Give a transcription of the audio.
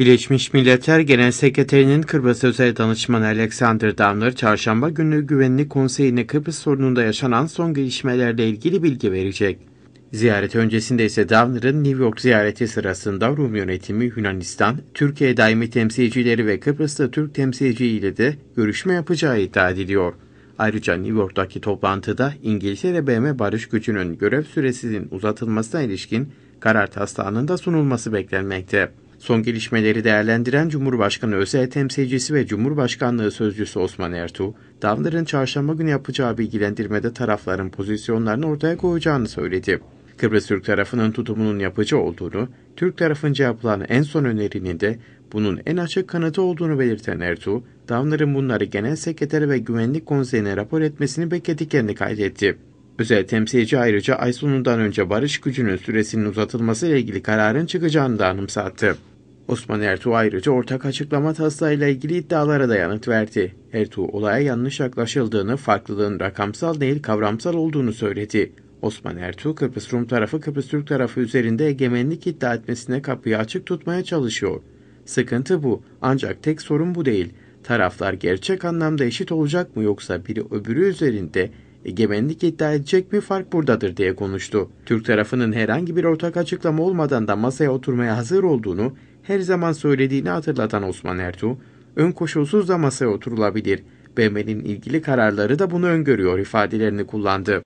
Birleşmiş Milletler Genel Sekreterinin Kıbrıs Özel Danışmanı Alexander Damler, çarşamba günü Güvenlik Konseyi'ne Kıbrıs sorununda yaşanan son gelişmelerle ilgili bilgi verecek. Ziyaret öncesinde ise Downer'ın New York ziyareti sırasında Rum yönetimi Yunanistan, Türkiye daimi temsilcileri ve Kıbrıs'ta Türk temsilci de görüşme yapacağı iddia ediliyor. Ayrıca New York'taki toplantıda İngiltere BM barış gücünün görev süresinin uzatılmasına ilişkin karar taslağının da sunulması beklenmekte. Son gelişmeleri değerlendiren Cumhurbaşkanı özel temsilcisi ve Cumhurbaşkanlığı sözcüsü Osman Ertuğ, Danların çarşamba günü yapacağı bilgilendirmede tarafların pozisyonlarını ortaya koyacağını söyledi. Kıbrıs Türk tarafının tutumunun yapıcı olduğunu, Türk tarafınca yapılan en son önerinin de bunun en açık kanıtı olduğunu belirten Ertuğ, Downlar'ın bunları Genel Sekreter ve Güvenlik Konseyi'ne rapor etmesini beklediklerini kaydetti. Özel temsilci ayrıca ay sonundan önce barış gücünün süresinin uzatılması ile ilgili kararın çıkacağını da anımsattı. Osman Ertuğ ayrıca ortak açıklama taslağıyla ilgili iddialara da yanıt verdi. Ertuğ olaya yanlış yaklaşıldığını, farklılığın rakamsal değil kavramsal olduğunu söyledi. Osman Ertuğ, Kıbrıs Rum tarafı Kıbrıs Türk tarafı üzerinde egemenlik iddia etmesine kapıyı açık tutmaya çalışıyor. Sıkıntı bu. Ancak tek sorun bu değil. Taraflar gerçek anlamda eşit olacak mı yoksa biri öbürü üzerinde egemenlik iddia edecek mi fark buradadır diye konuştu. Türk tarafının herhangi bir ortak açıklama olmadan da masaya oturmaya hazır olduğunu, her zaman söylediğini hatırlatan Osman Ertuğ, ön koşulsuz da masaya oturulabilir, BM'nin ilgili kararları da bunu öngörüyor ifadelerini kullandı.